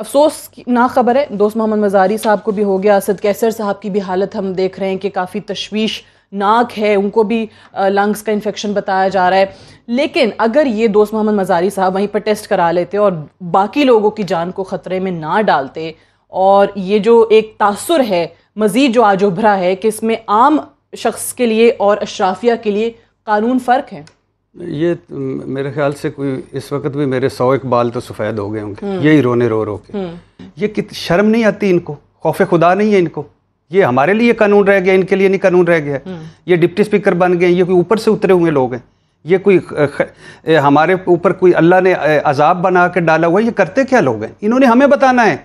अफसोस ना खबर है दोस्त मोहम्मद मजारी साहब को भी हो गया असद कैसर साहब की भी हालत हम देख रहे हैं कि काफ़ी तशवीश नाक है उनको भी लंग्स का इन्फेक्शन बताया जा रहा है लेकिन अगर ये दोस्त मोहम्मद मजारी साहब वहीं पर टेस्ट करा लेते और बाकी लोगों की जान को ख़तरे में ना डालते और ये जो एक तासर है मज़ीद जो आज उभरा है कि इसमें आम शख्स के लिए और अशराफिया के लिए कानून फ़र्क है ये मेरे ख्याल से कोई इस वक्त भी मेरे सौ एक बाल तो सफ़ेद हो गए होंगे हम्म। यही रोने रो रो के हम्म। ये कित शर्म नहीं आती इनको खौफ खुदा नहीं है इनको ये हमारे लिए कानून रह गया इनके लिए नहीं कानून रह गया हम्म। ये डिप्टी स्पीकर बन गए ये कोई ऊपर से उतरे हुए लोग हैं ये कोई हमारे ऊपर कोई अल्लाह ने अजाब बना के डाला हुआ ये करते क्या लोग हैं इन्होंने हमें बताना है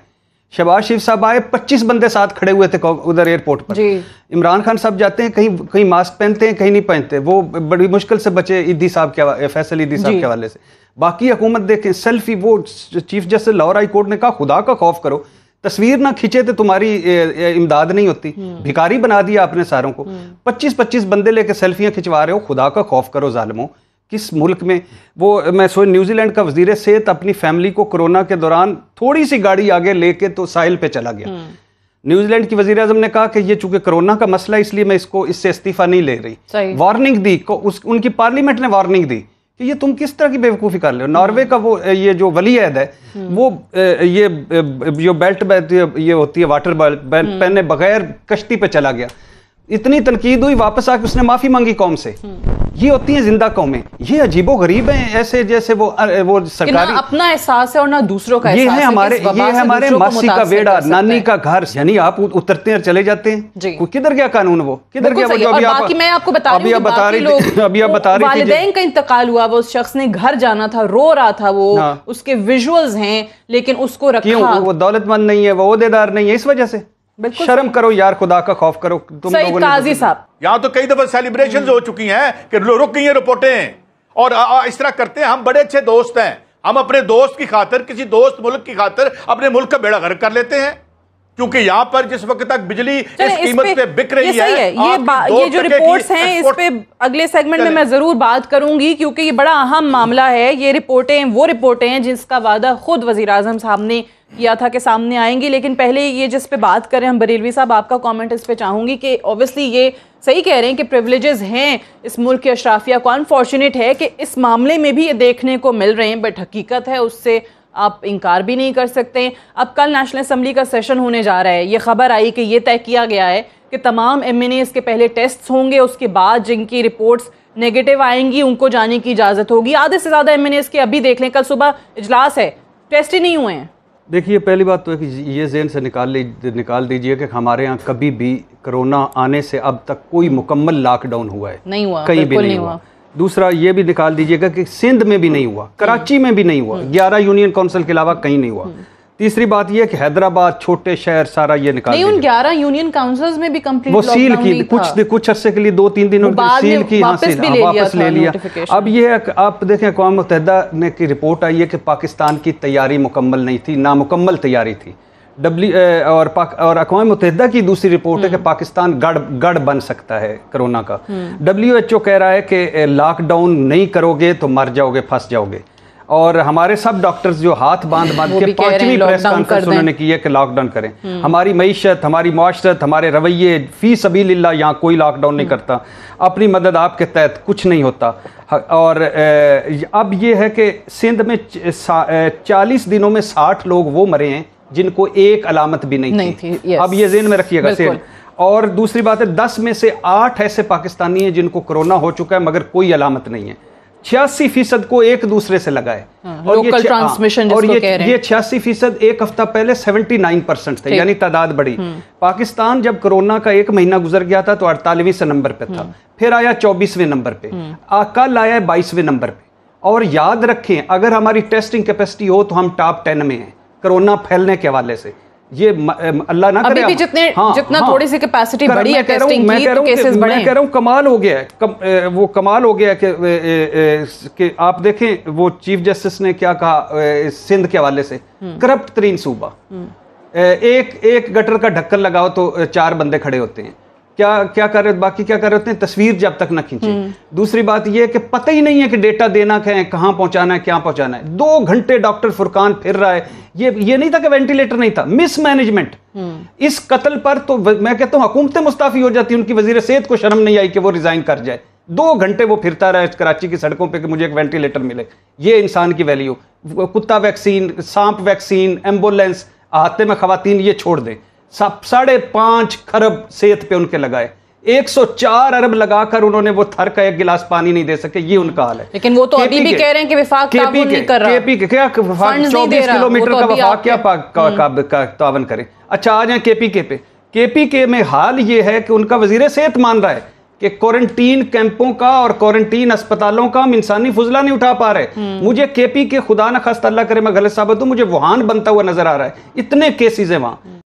शहबाज शरीफ साहब आए 25 बंदे साथ खड़े हुए थे उधर एयरपोर्ट पर इमरान खान साहब जाते हैं कहीं कहीं मास्क पहनते हैं कहीं नहीं पहनते वो बड़ी मुश्किल से बचे इद्दी साहब के फैसल ईदी साहब के हवाले से बाकी हुकूमत देखें सेल्फी वो chief justice Lahore high court ने कहा खुदा का खौफ करो तस्वीर ना खींचे तो तुम्हारी इमदाद नहीं होती हम्म। भिकारी बना दिया आपने सारों को 25-25 हम्म। बंदे लेके सेल्फियां खिंचवा रहे हो खुदा का खौफ करो जालमों किस मुल्क में वो मैं सोच न्यूजीलैंड का वजीर सेहत अपनी फैमिली को कोरोना के दौरान थोड़ी सी गाड़ी आगे लेके तो साहिल पे चला गया न्यूजीलैंड हम्म। की वजीर अजम ने कहा कि ये चूंकि कोरोना का मसला है इसलिए मैं इसको इससे इस्तीफा नहीं ले रही वार्निंग दी को उस उनकी पार्लियामेंट ने वार्निंग दी कि ये तुम किस तरह की बेवकूफ़ी कर ले हो नॉर्वे का वो ये जो वली अहद है हम्म। वो ये जो बेल्ट ये होती है वाटर बेल्ट पहने बगैर कश्ती पे चला गया इतनी तनकीद हुई वापस आके उसने माफ़ी मांगी कौम से हम्म। ये होती हैं जिंदा कौमें ये अजीबो गरीब हैं ऐसे जैसे वो वो सरकारी अपना एहसास है और ना दूसरों का ये है हमारे ये है हमारे मासी का बेड़ा नानी का घर यानी आप उतरते हैं और चले जाते हैं किधर गया कानून वो किधर गया वो जो अभी मैं आपको बता अभी आप बता रही अभी आप बता रही वालदेन का इंतकाल हुआ वो उस शख्स ने घर जाना था रो रहा था वो हाँ। उसके विजुअल्स हैं लेकिन उसको रखा वो दौलतमंद नहीं है वो अहदेदार नहीं है इस वजह से शर्म करो यार खुदा का खौफ करो तुम लोगों काजी साहब यहाँ तो कई दफा सेलिब्रेशन हो चुकी है कि रुक गई है रिपोर्टें और आ, आ, इस तरह करते हैं हम बड़े अच्छे दोस्त हैं हम अपने दोस्त की खातर किसी दोस्त मुल्क की खातर अपने मुल्क का बेड़ा गर्क कर लेते हैं क्योंकि यहां पर जिस वक्त तक बिजली इस कीमत पे, पे बिक रही ये है, है ये ये जो रिपोर्ट्स हैं इस पे अगले सेगमेंट में मैं जरूर बात करूंगी क्योंकि ये बड़ा अहम मामला है ये रिपोर्टें वो रिपोर्टें हैं जिसका वादा खुद वजीर आजम साहब ने किया था कि सामने आएंगी लेकिन पहले ये जिस पे बात करें हम बरेलवी साहब आपका कॉमेंट इस पे चाहूंगी कि ऑब्वियसली ये सही कह रहे हैं कि प्रिवलेजेस हैं इस मुल्क के अशराफिया को अनफॉर्चुनेट है कि इस मामले में भी ये देखने को मिल रहे हैं बट हकीकत है उससे आप इनकार भी नहीं कर सकते अब कल नेशनल असम्बली का सेशन होने जा रहा है ये खबर आई कि ये तय किया गया है कि तमाम एम एन के पहले टेस्ट होंगे उसके बाद जिनकी रिपोर्ट्स नेगेटिव आएंगी उनको जाने की इजाज़त होगी आधे से ज़्यादा एम एन के अभी देख लें कल सुबह इजलास है टेस्ट ही नहीं हुए हैं देखिए पहली बात तो ये जेन से निकाल ली निकाल दीजिए कि हमारे यहाँ कभी भी कोरोना आने से अब तक कोई मुकम्मल लॉकडाउन हुआ है नहीं हुआ कहीं भी नहीं, नहीं हुआ, हुआ। दूसरा ये भी निकाल दीजिएगा कि सिंध में भी नहीं हुआ कराची में भी नहीं हुआ हम्म। ग्यारह यूनियन काउंसिल के अलावा कहीं नहीं हुआ हम्म। तीसरी बात यह कि हैदराबाद छोटे शहर सारा ये निकाल नहीं उन ग्यारह यूनियन काउंसिल्स में भी कंप्लीट वो सील की कुछ कुछ अरसे के लिए दो तीन दिनों के सील की हाँ सील वापस ले लिया अब ये आप देखें अकवा मुतहदा ने की रिपोर्ट आई है कि पाकिस्तान की तैयारी मुकम्मल नहीं थी नामुकम्मल तैयारी थी डब्ल्यू और पाक और अकवा मुतहदा की दूसरी रिपोर्ट है कि हम्म। पाकिस्तान गढ़ गढ़ बन सकता है कोरोना का डब्ल्यू एच ओ कह रहा है कि लॉकडाउन नहीं करोगे तो मर जाओगे फंस जाओगे और हमारे सब डॉक्टर्स जो हाथ बांध बांध के पांचवी प्रेस कॉन्फ्रेंस उन्होंने की है कि लॉकडाउन करें हम्म। हमारी मीशत हमारी माशरत हमारे रवैये फ़ी सभी लाला यहाँ कोई लॉकडाउन नहीं हम्म। करता अपनी मदद आपके तहत कुछ नहीं होता और अब ये है कि सिंध में चालीस दिनों में साठ लोग वो मरे हैं जिनको एक अलामत भी नहीं, नहीं थी, थी अब ये जेन में रखिएगा सेल और दूसरी बात है दस में से आठ ऐसे पाकिस्तानी हैं जिनको कोरोना हो चुका है मगर कोई अलामत नहीं है छियासी फीसद को एक दूसरे से लगाए हाँ, और ये ट्रांसमिशन हाँ, और ये ये छियासी फीसद एक हफ्ता पहले 79 परसेंट थे यानी तादाद बढ़ी हम्म। पाकिस्तान जब कोरोना का एक महीना गुजर गया था तो अड़तालीवी से नंबर पे था हम्म। फिर आया चौबीसवें नंबर पे कल हम्म। आया बाईसवें नंबर पे और याद रखें अगर हमारी टेस्टिंग कैपेसिटी हो तो हम टॉप टेन में हैं कोरोना फैलने के हवाले से ये अल्लाह ना अभी भी जितने हाँ, जितना हाँ, थोड़ी सी कैपेसिटी बढ़ी है टेस्टिंग की तो केसेस बढ़े मैं कह रहा हूँ कमाल हो गया है कम, ए, वो कमाल हो गया है कि, कि आप देखें वो चीफ जस्टिस ने क्या कहा सिंध के हवाले से हम्म। करप्ट तरीन सूबा हम्म। एक एक गटर का ढक्कन लगाओ तो चार बंदे खड़े होते हैं क्या क्या कर रहे बाकी क्या कर रहे होते तस्वीर जब तक ना खींचे हम्म। दूसरी बात यह है कि पता ही नहीं है कि डेटा देना है कहां पहुंचाना है क्या पहुंचाना है दो घंटे डॉक्टर फुरकान फिर रहा है ये ये नहीं था कि वेंटिलेटर नहीं था मिसमैनेजमेंट हम्म। इस कत्ल पर तो मैं कहता हूं हुकूमतें मुस्ताफी हो जाती उनकी वजीर सेहत को शर्म नहीं आई कि वो रिजाइन कर जाए दो घंटे वो फिरता रहा कराची की सड़कों पे कि मुझे एक वेंटिलेटर मिले ये इंसान की वैल्यू कुत्ता वैक्सीन सांप वैक्सीन एम्बुलेंस आते में खातन ये छोड़ दें साढ़े पांच खरब सेहत पे उनके लगाए 104 अरब लगाकर उन्होंने वो थर का एक गिलास पानी नहीं दे सके ये उनका हाल है लेकिन वो तो अभी भी कह रहे हैं कि विफाक केपी के, कर रहा केपी के क्या विफाक 24 किलोमीटर तो का विफाक क्या हम्म। तावन करें अच्छा आ जाए केपी के पे केपी के में हाल ये है कि उनका वजीर सेहत मान रहा है कि क्वारंटीन कैंपों का और क्वारंटीन अस्पतालों का हम इंसानी फजला नहीं उठा पा रहे हम्म। मुझे केपी के खुदा न खास्त अल्लाह करे मैं गलत साबित हूँ मुझे वुहान बनता हुआ नजर आ रहा है इतने केसेज है वहां